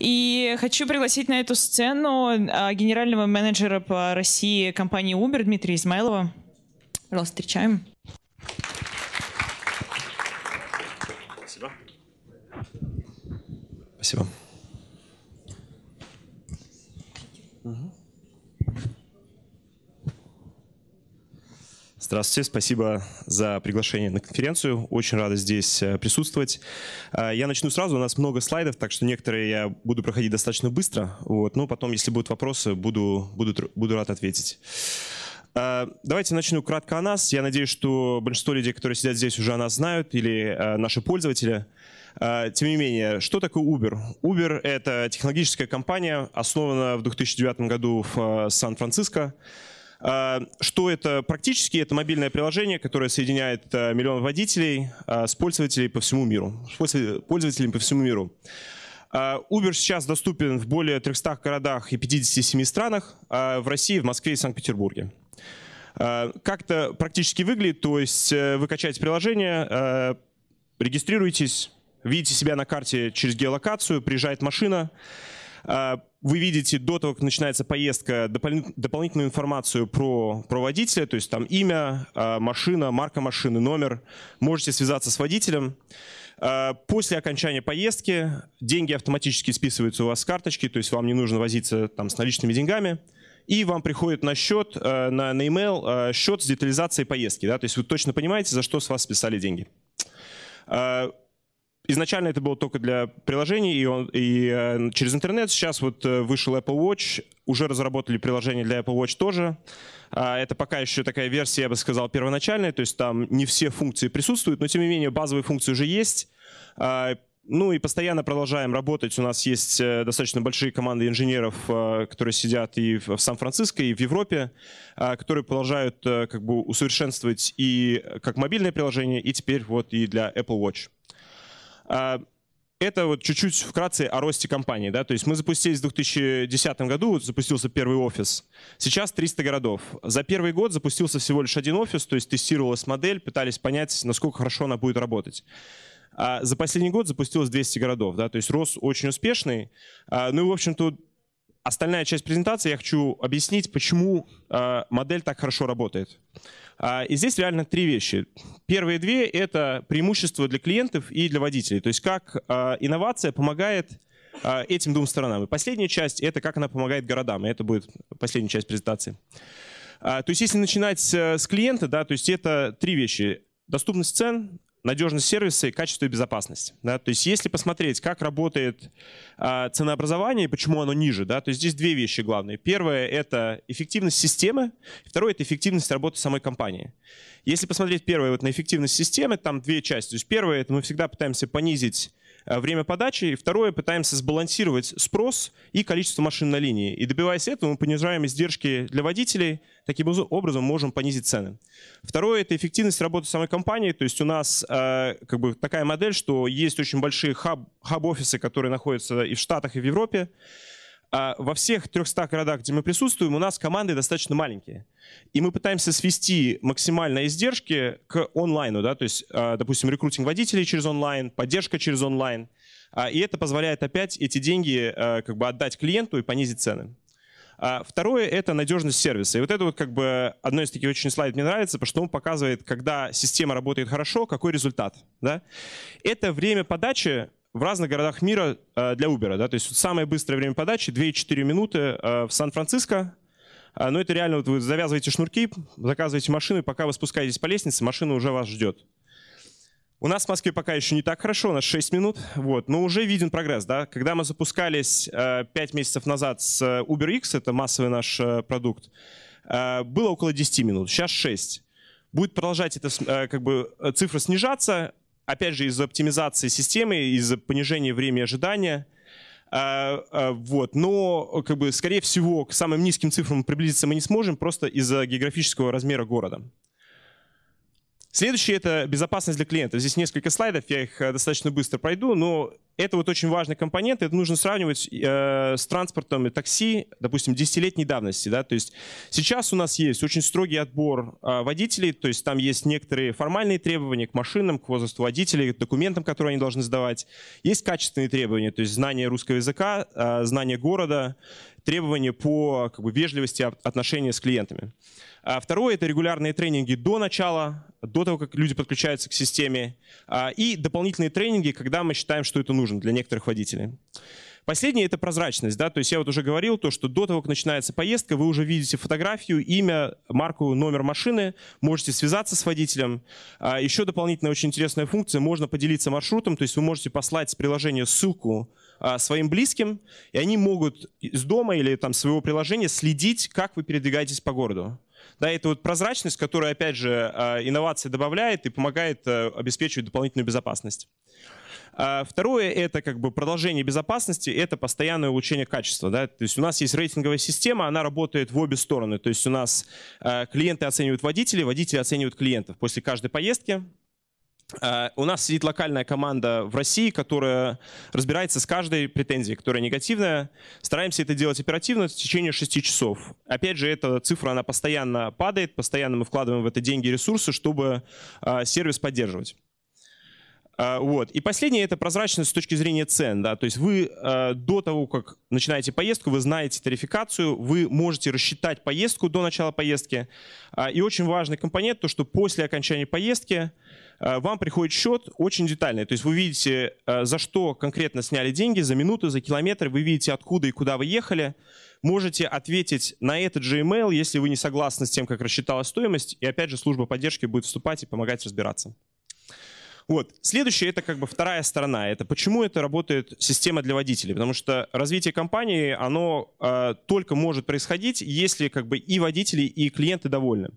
И хочу пригласить на эту сцену а, генерального менеджера по России компании Uber Дмитрия Измайлова. Пожалуйста, встречаем. Спасибо. Спасибо. Здравствуйте, спасибо за приглашение на конференцию. Очень рада здесь э, присутствовать. А, я начну сразу, у нас много слайдов, так что некоторые я буду проходить достаточно быстро. Вот, но потом, если будут вопросы, буду, буду, буду рад ответить. А, давайте начну кратко о нас. Я надеюсь, что большинство людей, которые сидят здесь, уже о нас знают, или э, наши пользователи. А, тем не менее, что такое Uber? Uber — это технологическая компания, основанная в 2009 году в э, Сан-Франциско. А, что это практически? Это мобильное приложение, которое соединяет э, миллион водителей а, с пользователями по всему миру. С пользователями по всему миру. Uber сейчас доступен в более 300 городах и 57 странах, а, в России, в Москве и Санкт-Петербурге. Как это практически выглядит, то есть э, вы качаете приложение, регистрируетесь, видите себя на карте через геолокацию, приезжает машина, а, вы видите до того, как начинается поездка, дополнительную информацию про, про водителя, то есть там имя, а, машина, марка машины, номер. Можете связаться с водителем. А, после окончания поездки деньги автоматически списываются у вас с карточки, то есть вам не нужно возиться там, с наличными деньгами и вам приходит на счет, на, на email счет с детализацией поездки. Да? То есть вы точно понимаете, за что с вас списали деньги изначально это было только для приложений и, он, и э, через интернет. Сейчас вот э, вышел Apple Watch, уже разработали приложение для Apple Watch тоже. А, это пока еще такая версия, я бы сказал, первоначальная, то есть там не все функции присутствуют, но тем не менее базовые функции уже есть. А, ну и постоянно продолжаем работать. У нас есть э, достаточно большие команды инженеров, э, которые сидят и в Сан-Франциско, и в Европе, а, которые продолжают как бы усовершенствовать и как мобильное приложение, и теперь вот и для Apple Watch. А, это вот чуть-чуть вкратце о росте компании. Да? То есть мы запустились в 2010 году, вот запустился первый офис. Сейчас 300 городов. За первый год запустился всего лишь один офис, то есть тестировалась модель, пытались понять, насколько хорошо она будет работать. А за последний год запустилось 200 городов, да, то есть рост очень успешный. А, ну и, в общем-то, остальная часть презентации я хочу объяснить, почему э, модель так хорошо работает. Э, и здесь реально три вещи. Первые две — это преимущество для клиентов и для водителей. То есть как э, инновация помогает э, этим двум сторонам. И последняя часть — это как она помогает городам. И это будет последняя часть презентации. Э, то есть если начинать э, с клиента, да, то есть это три вещи. Доступность цен, надежность сервиса и качество и безопасность. Да? То есть если посмотреть, как работает э, ценообразование и почему оно ниже, да, то здесь две вещи главные. Первое — это эффективность системы, второе — это эффективность работы самой компании. Если посмотреть первое вот на эффективность системы, там две части. То есть первое — это мы всегда пытаемся понизить Э, время подачи, и второе, пытаемся сбалансировать спрос и количество машин на линии. И добиваясь этого, мы понижаем издержки для водителей, таким образом можем понизить цены. Второе — это эффективность работы самой компании, то есть у нас э, как бы такая модель, что есть очень большие хаб-офисы, хаб, которые находятся и в Штатах, и в Европе, а, во всех 300 городах, где мы присутствуем, у нас команды достаточно маленькие. И мы пытаемся свести максимально издержки к онлайну, да, то есть, а, допустим, рекрутинг водителей через онлайн, поддержка через онлайн. А, и это позволяет опять эти деньги как бы отдать клиенту и понизить цены. Второе — это надежность сервиса. И вот это вот как бы одно из таких очень слайдов мне нравится, потому что он показывает, когда система работает хорошо, какой результат. Да? Это время подачи в разных городах мира э, для Uber. Да? То есть самое быстрое время подачи 2,4 минуты э, в Сан-Франциско. Э, но это реально, вот вы завязываете шнурки, заказываете машину, и пока вы спускаетесь по лестнице, машина уже вас ждет. У нас в Москве пока еще не так хорошо, у нас 6 минут, вот, но уже виден прогресс. Да? Когда мы запускались 5 месяцев назад с UberX, это массовый наш продукт, было около 10 минут, сейчас 6 будет продолжать эта как бы, цифра снижаться опять же, из-за оптимизации системы, из-за понижения времени ожидания. А, а, вот. Но, как бы, скорее всего, к самым низким цифрам приблизиться мы не сможем просто из-за географического размера города. Следующее — это безопасность для клиентов. Здесь несколько слайдов, я их э, достаточно быстро пройду, но это вот очень важный компонент, это нужно сравнивать э, с транспортом и такси, допустим, десятилетней давности, да, то есть сейчас у нас есть очень строгий отбор э, водителей, то есть там есть некоторые формальные требования к машинам, к возрасту водителей, к документам, которые они должны сдавать, есть качественные требования, то есть знание русского языка, э, знание города, требования по как бы, вежливости отношения с клиентами. А второе — это регулярные тренинги до начала, до того, как люди подключаются к системе, а, и дополнительные тренинги, когда мы считаем, что это нужно нужен для некоторых водителей. Последнее — это прозрачность. Да? То есть я вот уже говорил, то, что до того, как начинается поездка, вы уже видите фотографию, имя, марку, номер машины, можете связаться с водителем. А еще дополнительная очень интересная функция — можно поделиться маршрутом, то есть вы можете послать с приложения ссылку а, своим близким, и они могут из дома или там своего приложения следить, как вы передвигаетесь по городу. Да, это вот прозрачность, которая, опять же, а, инновации добавляет и помогает а, обеспечивать дополнительную безопасность. А второе — это как бы продолжение безопасности, это постоянное улучшение качества. Да? То есть у нас есть рейтинговая система, она работает в обе стороны. То есть у нас э, клиенты оценивают водителей, водители оценивают клиентов. После каждой поездки э, у нас сидит локальная команда в России, которая разбирается с каждой претензией, которая негативная. Стараемся это делать оперативно в течение 6 часов. Опять же, эта цифра, она постоянно падает, постоянно мы вкладываем в это деньги и ресурсы, чтобы э, сервис поддерживать. А, вот. И последнее — это прозрачность с точки зрения цен. Да? То есть вы а, до того, как начинаете поездку, вы знаете тарификацию, вы можете рассчитать поездку до начала поездки. А, и очень важный компонент — то, что после окончания поездки вам приходит счет очень детальный. То есть вы видите, за что конкретно сняли деньги, за минуты, за километр, вы видите, откуда и куда вы ехали. Можете ответить на этот же email, если вы не согласны с тем, как рассчиталась стоимость. И опять же, служба поддержки будет вступать и помогать разбираться. Вот. Следующее, это как бы вторая сторона. Это почему это работает система для водителей. Потому что развитие компании, оно э, только может происходить, если как бы и водители, и клиенты довольны.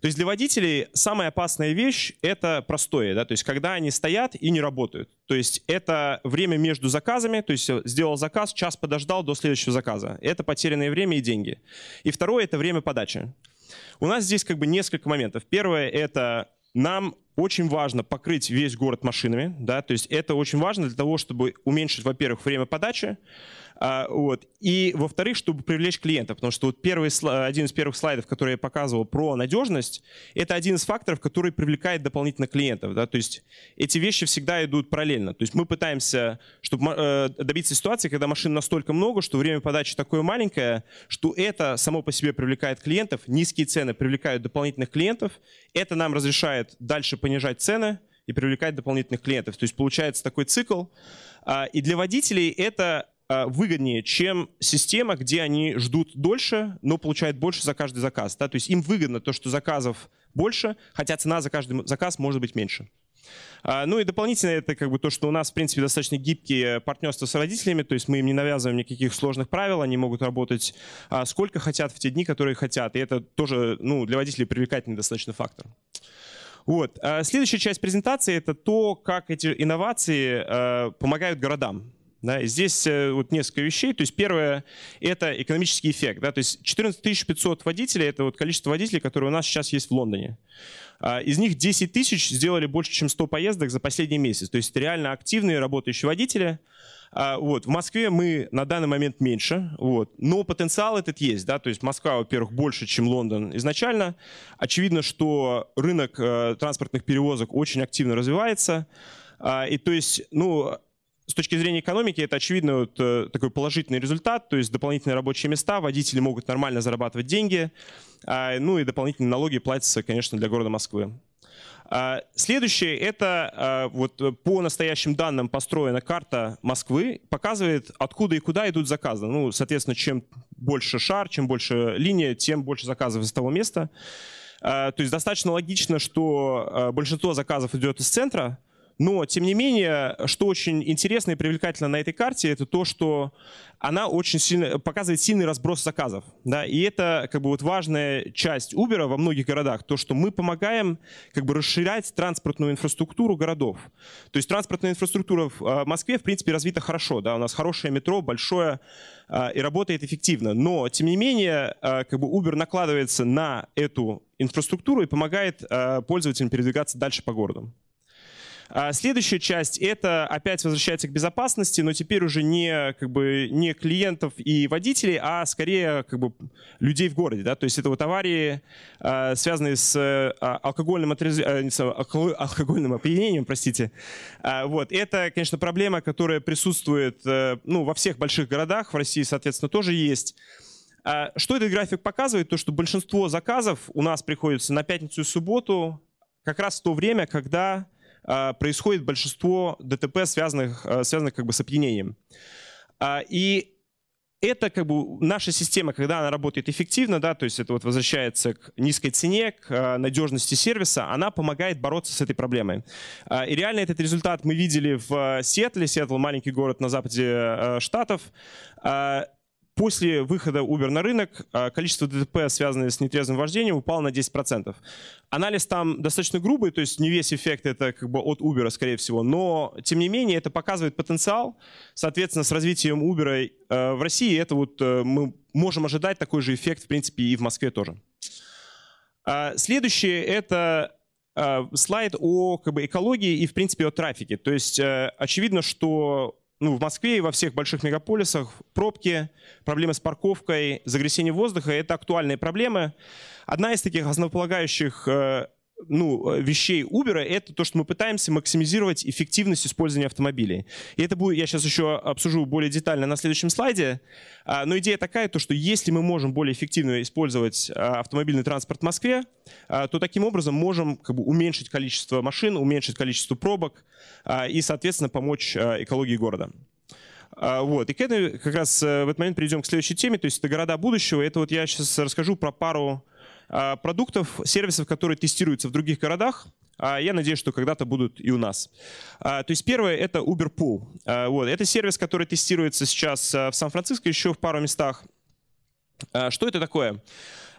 То есть для водителей самая опасная вещь — это простое, да, то есть когда они стоят и не работают. То есть это время между заказами, то есть сделал заказ, час подождал до следующего заказа. Это потерянное время и деньги. И второе — это время подачи. У нас здесь как бы несколько моментов. Первое — это нам очень важно покрыть весь город машинами, да, то есть это очень важно для того, чтобы уменьшить, во-первых, время подачи, а, вот, и, во-вторых, чтобы привлечь клиента, потому что вот первый, один из первых слайдов, который я показывал про надежность, это один из факторов, который привлекает дополнительно клиентов, да, то есть эти вещи всегда идут параллельно, то есть мы пытаемся, чтобы э, добиться ситуации, когда машин настолько много, что время подачи такое маленькое, что это само по себе привлекает клиентов, низкие цены привлекают дополнительных клиентов, это нам разрешает дальше понижать цены и привлекать дополнительных клиентов. То есть получается такой цикл. А, и для водителей это а, выгоднее, чем система, где они ждут дольше, но получают больше за каждый заказ. Да? То есть им выгодно то, что заказов больше, хотя цена за каждый заказ может быть меньше. А, ну и дополнительно это как бы то, что у нас, в принципе, достаточно гибкие партнерства с родителями, то есть мы им не навязываем никаких сложных правил, они могут работать сколько хотят в те дни, которые хотят, и это тоже ну, для водителей привлекательный достаточно фактор. Вот. Э, следующая часть презентации — это то, как эти инновации э, помогают городам. Да, здесь э, вот несколько вещей. То есть первое — это экономический эффект. Да, то есть 14 500 водителей — это вот количество водителей, которые у нас сейчас есть в Лондоне. А, из них 10 тысяч сделали больше, чем 100 поездок за последний месяц. То есть это реально активные работающие водители. А, вот. В Москве мы на данный момент меньше, вот. но потенциал этот есть. Да? То есть Москва, во-первых, больше, чем Лондон изначально. Очевидно, что рынок э, транспортных перевозок очень активно развивается. А, и то есть, ну, с точки зрения экономики это, очевидно, вот, э, такой положительный результат, то есть дополнительные рабочие места, водители могут нормально зарабатывать деньги, а, ну и дополнительные налоги платятся, конечно, для города Москвы. А, следующее, это а, вот по настоящим данным построена карта Москвы, показывает, откуда и куда идут заказы. Ну, соответственно, чем больше шар, чем больше линия, тем больше заказов из того места. То есть достаточно логично, что большинство заказов идет из центра, но, тем не менее, что очень интересно и привлекательно на этой карте, это то, что она очень сильно показывает сильный разброс заказов. Да? И это как бы вот важная часть Uber во многих городах, то, что мы помогаем как бы расширять транспортную инфраструктуру городов. То есть транспортная инфраструктура в э, Москве, в принципе, развита хорошо. Да? У нас хорошее метро, большое э, и работает эффективно. Но, тем не менее, э, как бы Uber накладывается на эту инфраструктуру и помогает пользователям передвигаться дальше по городам а, следующая часть — это опять возвращается к безопасности, но теперь уже не, как бы, не клиентов и водителей, а скорее как бы, людей в городе. Да? То есть это вот аварии, а, связанные с а, алкогольным, отрез... алкогольным опьянением. Простите. Вот. Это, конечно, проблема, которая присутствует э, ну, во всех больших городах, в России, соответственно, тоже есть. Что этот график показывает? То, что большинство заказов у нас приходится на пятницу и субботу, как раз в то время, когда а, происходит большинство ДТП, связанных, а, связанных как бы с опьянением. А, и это как бы наша система, когда она работает эффективно, да, то есть это вот возвращается к низкой цене, к надежности сервиса, она помогает бороться с этой проблемой. И реально этот результат мы видели в Сиэтле. Сиэтл — маленький город на западе штатов. После выхода Uber на рынок а, количество ДТП, связанное с нетрезвым вождением, упало на 10%. Анализ там достаточно грубый, то есть не весь эффект это как бы от Uber, скорее всего, но тем не менее это показывает потенциал. Соответственно, с развитием Uber э, в России это вот э, мы можем ожидать такой же эффект, в принципе, и в Москве тоже. А, следующее — это а, слайд о как бы, экологии и, в принципе, о трафике. То есть э, очевидно, что ну, в Москве и во всех больших мегаполисах пробки, проблемы с парковкой, загрязнение воздуха — это актуальные проблемы. Одна из таких основополагающих э, ну, э, вещей Uber, это то, что мы пытаемся максимизировать эффективность использования автомобилей. И это будет, я сейчас еще обсужу более детально на следующем слайде, а, но идея такая, то, что если мы можем более эффективно использовать а, автомобильный транспорт в Москве, а, то таким образом можем как бы, уменьшить количество машин, уменьшить количество пробок и, соответственно, помочь экологии города. Вот. И к этому как раз э, в этот момент перейдем к следующей теме, то есть это города будущего. Это вот я сейчас расскажу про пару а, продуктов, сервисов, которые тестируются в других городах. А, я надеюсь, что когда-то будут и у нас. А, то есть первое — это Uber Pool. Вот. Это сервис, который тестируется сейчас в Сан-Франциско, еще в пару местах. Что это такое?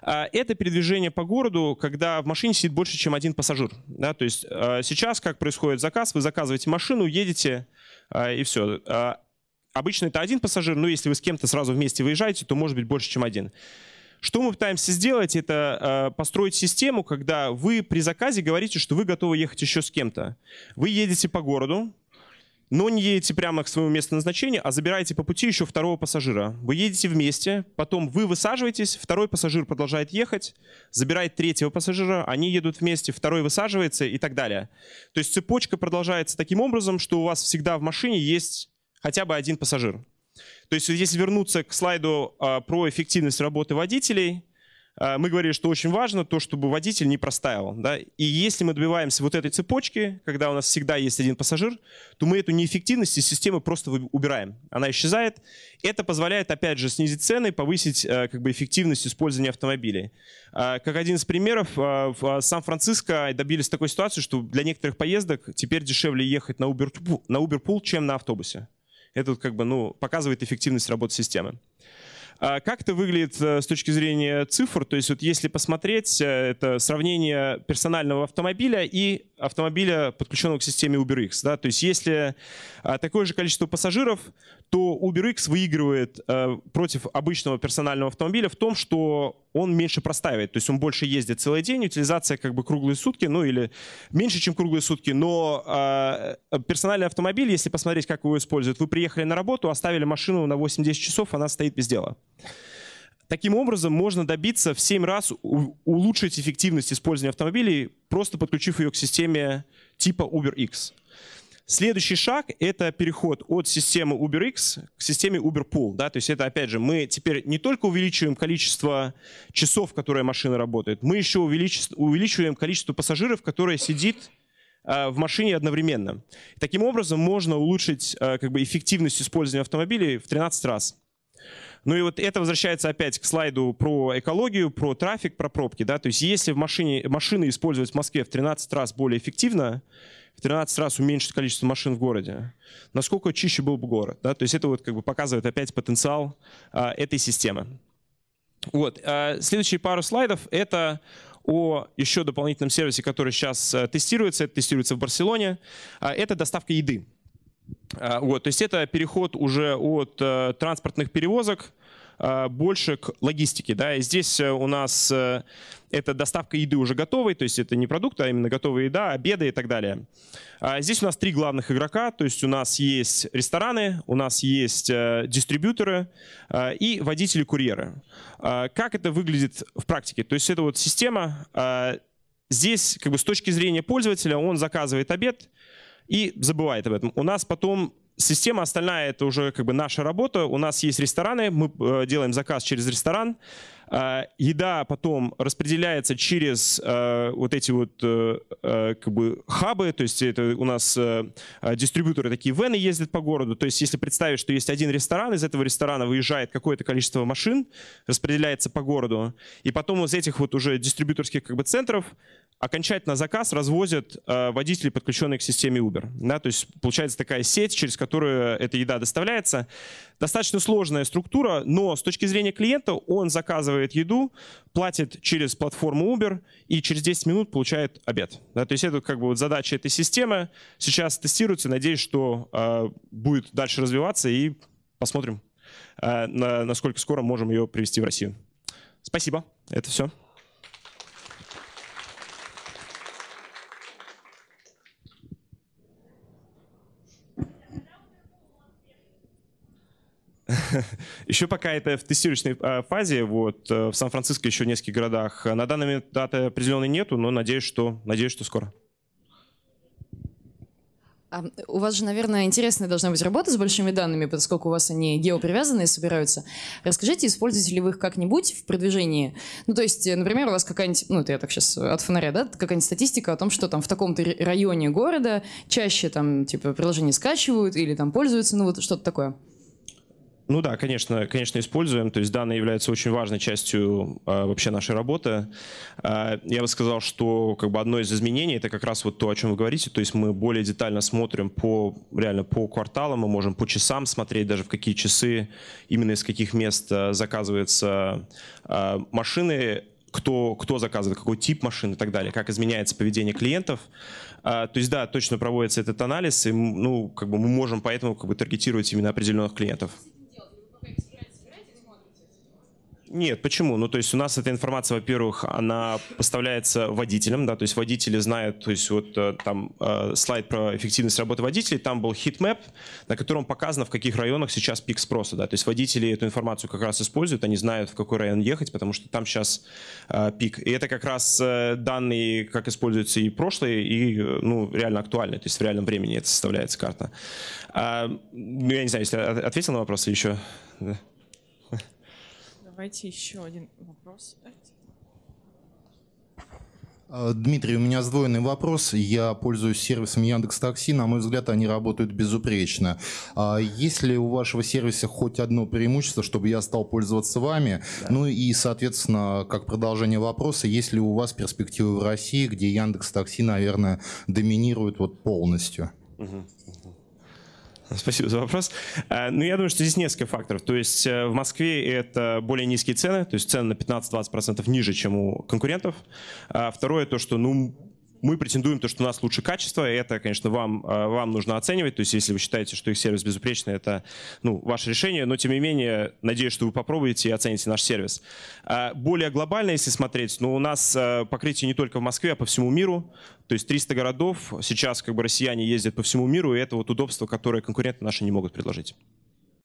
Это передвижение по городу, когда в машине сидит больше, чем один пассажир. Да, то есть сейчас как происходит заказ, вы заказываете машину, едете и все. Обычно это один пассажир, но если вы с кем-то сразу вместе выезжаете, то может быть больше, чем один. Что мы пытаемся сделать, это э, построить систему, когда вы при заказе говорите, что вы готовы ехать еще с кем-то. Вы едете по городу, но не едете прямо к своему месту назначения, а забираете по пути еще второго пассажира. Вы едете вместе, потом вы высаживаетесь, второй пассажир продолжает ехать, забирает третьего пассажира, они едут вместе, второй высаживается и так далее. То есть цепочка продолжается таким образом, что у вас всегда в машине есть хотя бы один пассажир. То есть если вернуться к слайду а, про эффективность работы водителей, а, мы говорили, что очень важно то, чтобы водитель не простаивал. Да? И если мы добиваемся вот этой цепочки, когда у нас всегда есть один пассажир, то мы эту неэффективность из системы просто убираем. Она исчезает. Это позволяет, опять же, снизить цены и повысить а, как бы, эффективность использования автомобилей. Как один из примеров, в Сан-Франциско добились такой ситуации, что для некоторых поездок теперь дешевле ехать на Uber, на Uber Pool, чем на автобусе. Это как бы, ну, показывает эффективность работы системы. А как это выглядит э, с точки зрения цифр? То есть вот если посмотреть, э, это сравнение персонального автомобиля и автомобиля, подключенного к системе UberX. Да? То есть если а, такое же количество пассажиров, то UberX выигрывает э, против обычного персонального автомобиля в том, что он меньше простаивает, то есть он больше ездит целый день, утилизация как бы круглые сутки, ну или меньше, чем круглые сутки, но а, э, персональный автомобиль, если посмотреть, как его используют, вы приехали на работу, оставили машину на 8-10 часов, она стоит без дела. Таким образом, можно добиться в 7 раз улучшить эффективность использования автомобилей, просто подключив ее к системе типа UberX. Следующий шаг — это переход от системы UberX к системе UberPool. Да? То есть это, опять же, мы теперь не только увеличиваем количество часов, в которые машина работает, мы еще увеличиваем количество пассажиров, которые сидит э, в машине одновременно. Таким образом, можно улучшить э, как бы, эффективность использования автомобилей в 13 раз. Ну и вот это возвращается опять к слайду про экологию, про трафик, про пробки, да, то есть если в машине, машины использовать в Москве в 13 раз более эффективно, в 13 раз уменьшить количество машин в городе, насколько чище был бы город, да, то есть это вот как бы показывает опять потенциал а, этой системы. Вот, а, следующие пару слайдов — это о еще дополнительном сервисе, который сейчас э, тестируется, это тестируется в Барселоне, а, это доставка еды. А, вот, то есть это переход уже от э, транспортных перевозок а, больше к логистике. Да? И здесь э, у нас э, это доставка еды уже готовой, то есть это не продукты, а именно готовая еда, обеды и так далее. А, здесь у нас три главных игрока, то есть у нас есть рестораны, у нас есть дистрибьюторы и водители-курьеры. Как это выглядит в практике? То есть это вот система, здесь как бы с точки зрения пользователя он заказывает обед, и забывает об этом. У нас потом система остальная, это уже как бы наша работа. У нас есть рестораны, мы э, делаем заказ через ресторан, а, еда потом распределяется через э, вот эти вот э, э, как бы хабы, то есть это у нас дистрибьюторы такие вены ездят по городу, то есть если представить, что есть один ресторан, из этого ресторана выезжает какое-то количество машин, распределяется по городу, и потом из этих вот уже дистрибьюторских как бы центров окончательно заказ развозят водители, подключенные к системе Uber. Да, то есть получается такая сеть, через которую эта еда доставляется. Достаточно сложная структура, но с точки зрения клиента он заказывает заказывает еду, платит через платформу Uber и через 10 минут получает обед. Да, то есть это как бы вот задача этой системы. Сейчас тестируется, надеюсь, что э, будет дальше развиваться и посмотрим, э, на, насколько скоро можем ее привести в Россию. Спасибо, это все. еще пока это в тестировочной э, фазе, вот э, в Сан-Франциско еще в нескольких городах. На данный момент даты определенной нету, но надеюсь, что, надеюсь, что скоро. А у вас же, наверное, интересная должна быть работа с большими данными, поскольку у вас они геопривязанные собираются. Расскажите, используете ли вы их как-нибудь в продвижении? Ну, то есть, например, у вас какая-нибудь, ну, это я так сейчас от фонаря, да, какая-нибудь статистика о том, что там в таком-то районе города чаще там, типа, приложения скачивают или там пользуются, ну, вот что-то такое. Ну да, конечно, конечно, используем. То есть данные являются очень важной частью э, вообще нашей работы. Э, я бы сказал, что как бы одно из изменений это как раз вот то, о чем вы говорите. То есть мы более детально смотрим по реально по кварталам, мы можем по часам смотреть даже в какие часы именно из каких мест э, а, заказываются э, машины кто, кто заказывает, какой тип машины и так далее, как изменяется поведение клиентов. то есть, да, точно проводится этот анализ, и ну, как бы мы можем поэтому как бы, таргетировать именно определенных клиентов. Нет, почему? Ну, то есть у нас эта информация, во-первых, она поставляется водителям, да, то есть водители знают, то есть вот э, там э, слайд про эффективность работы водителей, там был хитмэп, на котором показано, в каких районах сейчас пик спроса, да, то есть водители эту информацию как раз используют, они знают, в какой район ехать, потому что там сейчас э, пик. И это как раз данные, как используются и прошлые, и, ну, реально актуальные, то есть в реальном времени это составляется карта. А, ну, я не знаю, если ответил на вопрос или еще... Давайте еще один вопрос. А, Дмитрий, у меня сдвоенный вопрос. Я пользуюсь сервисом Яндекс Такси. На мой взгляд, они работают безупречно. А есть ли у вашего сервиса хоть одно преимущество, чтобы я стал пользоваться вами? Да. Ну и, соответственно, как продолжение вопроса, есть ли у вас перспективы в России, где Яндекс Такси, наверное, доминирует вот полностью? Угу. Спасибо за вопрос. Э, ну, я думаю, что здесь несколько факторов. То есть э, в Москве это более низкие цены, то есть цены на 15-20% ниже, чем у конкурентов. А второе, то, что, ну, мы претендуем то, что у нас лучше качество, и это, конечно, вам, э, вам нужно оценивать. То есть если вы считаете, что их сервис безупречный, это ну, ваше решение. Но, тем не менее, надеюсь, что вы попробуете и оцените наш сервис. Э, более глобально, если смотреть, ну, у нас э, покрытие не только в Москве, а по всему миру. То есть 300 городов. Сейчас как бы россияне ездят по всему миру, и это вот удобство, которое конкуренты наши не могут предложить.